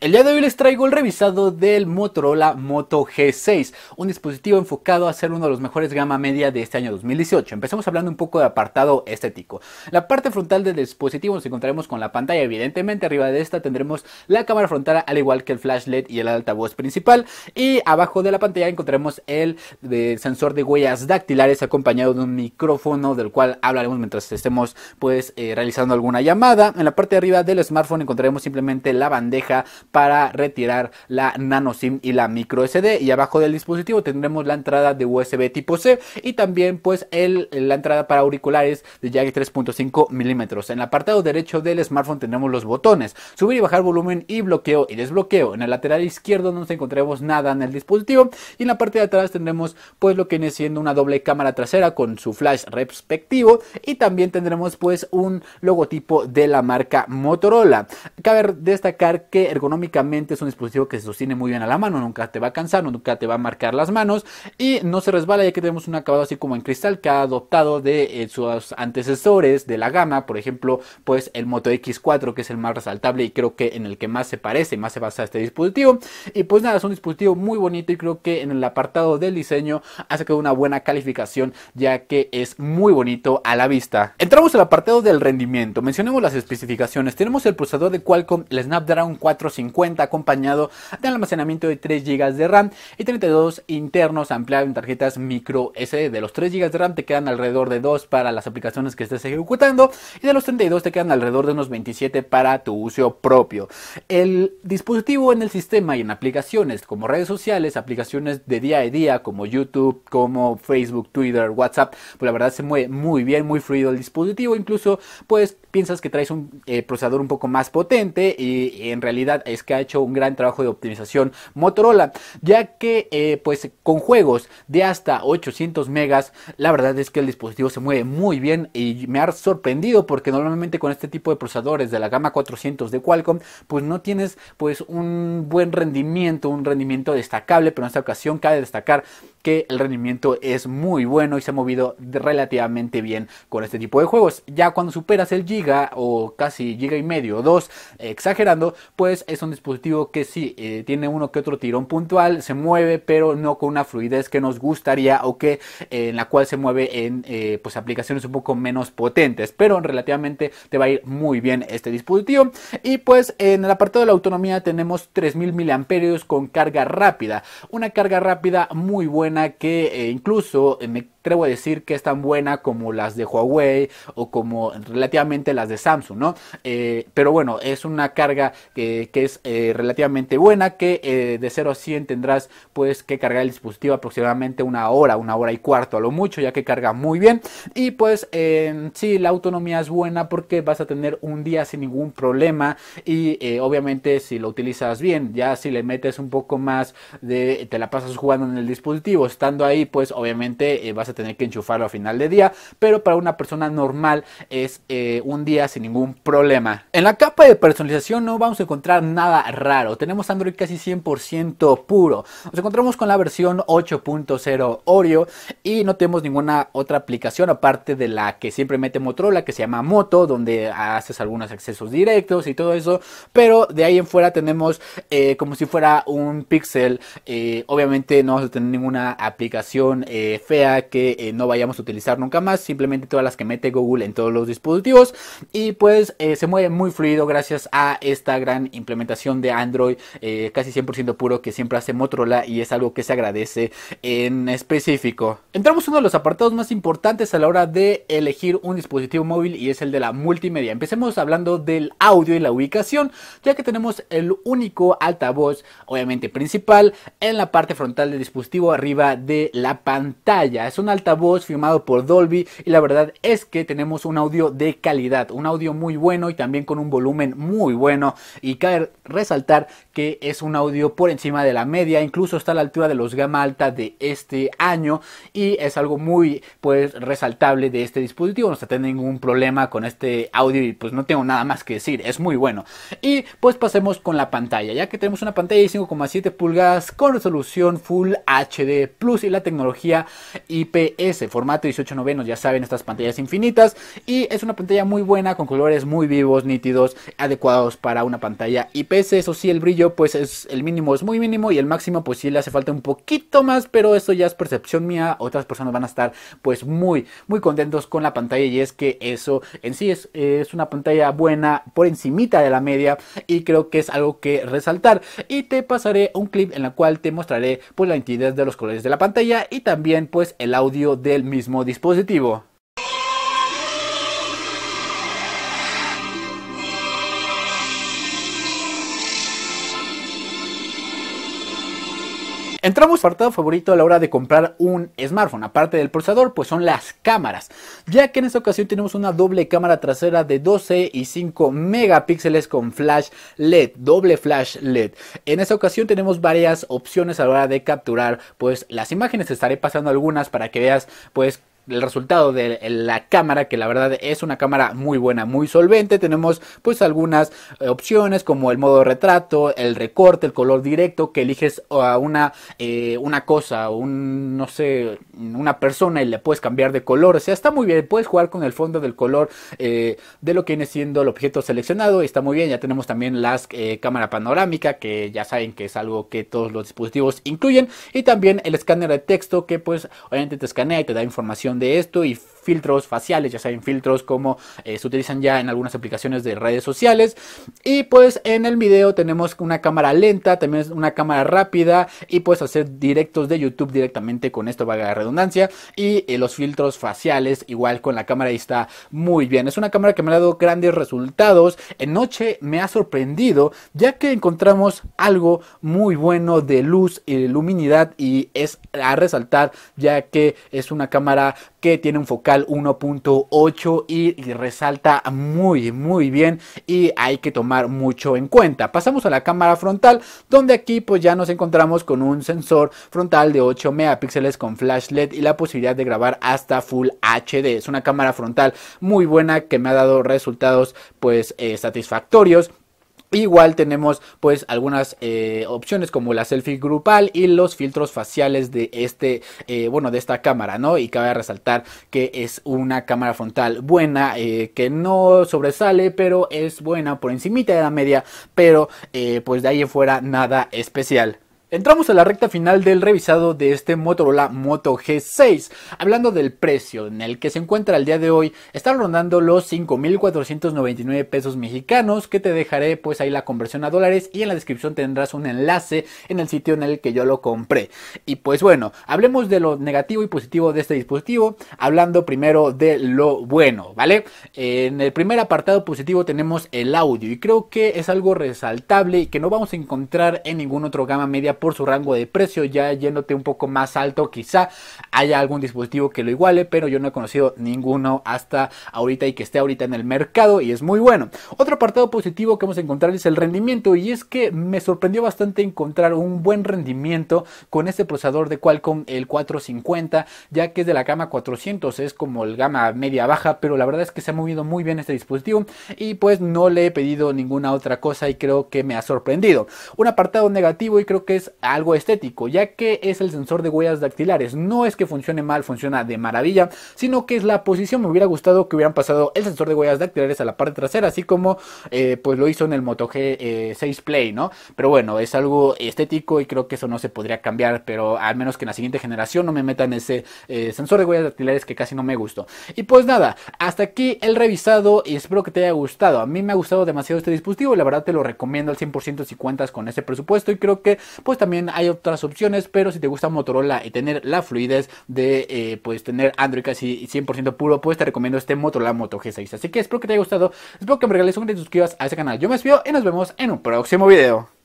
El día de hoy les traigo el revisado del Motorola Moto G6, un dispositivo enfocado a ser uno de los mejores gama media de este año 2018. Empezamos hablando un poco de apartado estético. La parte frontal del dispositivo nos encontraremos con la pantalla, evidentemente arriba de esta tendremos la cámara frontal al igual que el flash LED y el altavoz principal y abajo de la pantalla encontraremos el eh, sensor de huellas dactilares acompañado de un micrófono del cual hablaremos mientras estemos pues eh, realizando alguna llamada. En la parte de arriba del smartphone encontraremos simplemente la bandeja para retirar la nano SIM y la micro SD. Y abajo del dispositivo tendremos la entrada de USB tipo C y también pues el, la entrada para auriculares de jack 3.5 milímetros. En el apartado derecho del smartphone tendremos los botones subir y bajar volumen y bloqueo y desbloqueo. En el lateral izquierdo no nos encontraremos nada en el dispositivo y en la parte de atrás tendremos pues lo que viene siendo una doble cámara trasera con su flash respectivo y también tendremos pues un logotipo de la marca Motorola. Cabe destacar que ergonómicamente es un dispositivo que se sostiene muy bien a la mano, nunca te va a cansar, nunca te va a marcar las manos y no se resbala ya que tenemos un acabado así como en cristal que ha adoptado de eh, sus antecesores de la gama, por ejemplo, pues el Moto X4 que es el más resaltable y creo que en el que más se parece, más se basa este dispositivo y pues nada, es un dispositivo muy bonito y creo que en el apartado del diseño ha sacado una buena calificación ya que es muy bonito a la vista. Entramos al apartado del rendimiento, mencionemos las especificaciones, tenemos el procesador de Qualcomm, el Snapdragon 450 cuenta acompañado de almacenamiento de 3 GB de RAM y 32 internos ampliado en tarjetas micro SD. De los 3 GB de RAM te quedan alrededor de 2 para las aplicaciones que estés ejecutando y de los 32 te quedan alrededor de unos 27 para tu uso propio. El dispositivo en el sistema y en aplicaciones como redes sociales, aplicaciones de día a día como YouTube, como Facebook, Twitter, WhatsApp, pues la verdad se mueve muy bien, muy fluido el dispositivo, incluso puedes piensas que traes un eh, procesador un poco más potente y, en realidad es que ha hecho un gran trabajo de optimización Motorola, ya que eh, pues con juegos de hasta 800 megas, la verdad es que el dispositivo se mueve muy bien y me ha sorprendido porque normalmente con este tipo de procesadores de la gama 400 de Qualcomm, pues no tienes pues un buen rendimiento, un rendimiento destacable, pero en esta ocasión cabe destacar que el rendimiento es muy bueno y se ha movido relativamente bien con este tipo de juegos. Ya cuando superas el giga o casi giga y medio o dos, exagerando, pues es un dispositivo que sí eh, tiene uno que otro tirón puntual, se mueve, pero no con una fluidez que nos gustaría o que eh, en la cual se mueve en eh, pues aplicaciones un poco menos potentes, pero relativamente te va a ir muy bien este dispositivo. Y pues en el apartado de la autonomía tenemos 3000 mAh con carga rápida, una carga rápida muy buena que eh, incluso eh, me atrevo a decir que es tan buena como las de Huawei o como relativamente las de Samsung, ¿no? Eh, pero bueno, es una carga que, es eh, relativamente buena, que eh, de 0 a 100 tendrás pues que cargar el dispositivo aproximadamente una hora, una hora y cuarto a lo mucho, ya que carga muy bien. Y pues sí, la autonomía es buena porque vas a tener un día sin ningún problema y obviamente si lo utilizas bien, ya si le metes un poco más de, te la pasas jugando en el dispositivo, estando ahí pues obviamente vas a tener que enchufarlo a final de día, pero para una persona normal es eh, un día sin ningún problema. En la capa de personalización no vamos a encontrar nada raro, tenemos Android casi 100% puro, nos encontramos con la versión 8.0 Oreo y no tenemos ninguna otra aplicación aparte de la que siempre mete Motorola que se llama Moto, donde haces algunos accesos directos y todo eso, pero de ahí en fuera tenemos eh, como si fuera un pixel, eh, obviamente no vamos a tener ninguna aplicación fea que eh, no vayamos a utilizar nunca más, simplemente todas las que mete Google en todos los dispositivos y pues eh, se mueve muy fluido gracias a esta gran implementación de Android eh, casi 100% puro que siempre hace Motorola y es algo que se agradece en específico. Entramos uno de los apartados más importantes a la hora de elegir un dispositivo móvil y es el de la multimedia. Empecemos hablando del audio y la ubicación, ya que tenemos el único altavoz, obviamente principal, en la parte frontal del dispositivo arriba de la pantalla. Es una altavoz firmado por Dolby y la verdad es que tenemos un audio de calidad, un audio muy bueno y también con un volumen muy bueno y cabe resaltar que es un audio por encima de la media, incluso está a la altura de los gama alta de este año y es algo muy pues resaltable de este dispositivo, no se tiene ningún problema con este audio y pues no tengo nada más que decir, es muy bueno. Y pues pasemos con la pantalla, ya que tenemos una pantalla de 5,7 pulgadas con resolución Full HD Plus y la tecnología IP ese formato 18 novenos, ya saben, estas pantallas infinitas. Y es una pantalla muy buena, con colores muy vivos, nítidos, adecuados para una pantalla IPS. Eso sí, el brillo, pues es el mínimo, es muy mínimo. Y el máximo, pues si le hace falta un poquito más, pero eso ya es percepción mía. Otras personas van a estar, pues muy, muy contentos con la pantalla. Y es que eso en sí es, es una pantalla buena, por encimita de la media. Y creo que es algo que resaltar. Y te pasaré un clip en la cual te mostraré, pues, la nitidez de los colores de la pantalla y también, pues, el audio del mismo dispositivo. Entramos al apartado favorito a la hora de comprar un smartphone, aparte del procesador, pues son las cámaras, ya que en esta ocasión tenemos una doble cámara trasera de 12 y 5 megapíxeles con flash LED, doble flash LED. En esta ocasión tenemos varias opciones a la hora de capturar pues las imágenes, estaré pasando algunas para que veas pues el resultado de la cámara, que la verdad es una cámara muy buena, muy solvente. Tenemos pues algunas eh, opciones como el modo retrato, el recorte, el color directo, que eliges a una, eh, una cosa, un, no sé, una persona y le puedes cambiar de color. O sea, está muy bien, puedes jugar con el fondo del color eh, de lo que viene siendo el objeto seleccionado. y Está muy bien, ya tenemos también las eh, cámara panorámica, que ya saben que es algo que todos los dispositivos incluyen. Y también el escáner de texto, que pues obviamente te escanea y te da información de esto y filtros faciales, ya saben, filtros como eh, se utilizan ya en algunas aplicaciones de redes sociales. Y pues en el video tenemos una cámara lenta, también una cámara rápida y puedes hacer directos de YouTube directamente con esto, vaga la redundancia. Y eh, los filtros faciales, igual con la cámara, y está muy bien. Es una cámara que me ha dado grandes resultados. En noche me ha sorprendido, ya que encontramos algo muy bueno de luz y de luminidad y es a resaltar, ya que es una cámara que tiene un focal 1.8 y, resalta muy muy bien y hay que tomar mucho en cuenta. Pasamos a la cámara frontal donde aquí pues ya nos encontramos con un sensor frontal de 8 megapíxeles con flash LED y la posibilidad de grabar hasta Full HD. Es una cámara frontal muy buena que me ha dado resultados pues eh, satisfactorios Igual tenemos pues algunas eh, opciones como la selfie grupal y los filtros faciales de este, eh, bueno, de esta cámara, ¿no? Y cabe resaltar que es una cámara frontal buena, eh, que no sobresale, pero es buena por encimita de la media, pero pues de ahí en fuera nada especial. Entramos a la recta final del revisado de este Motorola Moto G6. Hablando del precio en el que se encuentra el día de hoy, está rondando los 5.499 pesos mexicanos, que te dejaré pues ahí la conversión a dólares y en la descripción tendrás un enlace en el sitio en el que yo lo compré. Y pues bueno, hablemos de lo negativo y positivo de este dispositivo, hablando primero de lo bueno, ¿vale? En el primer apartado positivo tenemos el audio y creo que es algo resaltable y que no vamos a encontrar en ningún otro gama media por su rango de precio, ya yéndote un poco más alto quizá haya algún dispositivo que lo iguale, pero yo no he conocido ninguno hasta ahorita y que esté ahorita en el mercado y es muy bueno. Otro apartado positivo que vamos a encontrar es el rendimiento y es que me sorprendió bastante encontrar un buen rendimiento con este procesador de Qualcomm el 450, ya que es de la gama 400, es como el gama media baja, pero la verdad es que se ha movido muy bien este dispositivo y pues no le he pedido ninguna otra cosa y creo que me ha sorprendido. Un apartado negativo y creo que es algo estético, ya que es el sensor de huellas dactilares. No es que funcione mal, funciona de maravilla, sino que es la posición. Me hubiera gustado que hubieran pasado el sensor de huellas dactilares a la parte trasera, así como eh, pues lo hizo en el Moto G6 eh, Play, ¿no? Pero bueno, es algo estético y creo que eso no se podría cambiar, pero al menos que en la siguiente generación no me metan ese eh, sensor de huellas dactilares que casi no me gustó. Y pues nada, hasta aquí el revisado y espero que te haya gustado. A mí me ha gustado demasiado este dispositivo, la verdad te lo recomiendo al 100% si cuentas con ese presupuesto y creo que pues también hay otras opciones, pero si te gusta Motorola y tener la fluidez de eh, pues tener Android casi 100% puro, pues te recomiendo este Motorola Moto G6. Así que espero que te haya gustado, espero que me regales un y te suscribas a este canal. Yo me despido y nos vemos en un próximo video.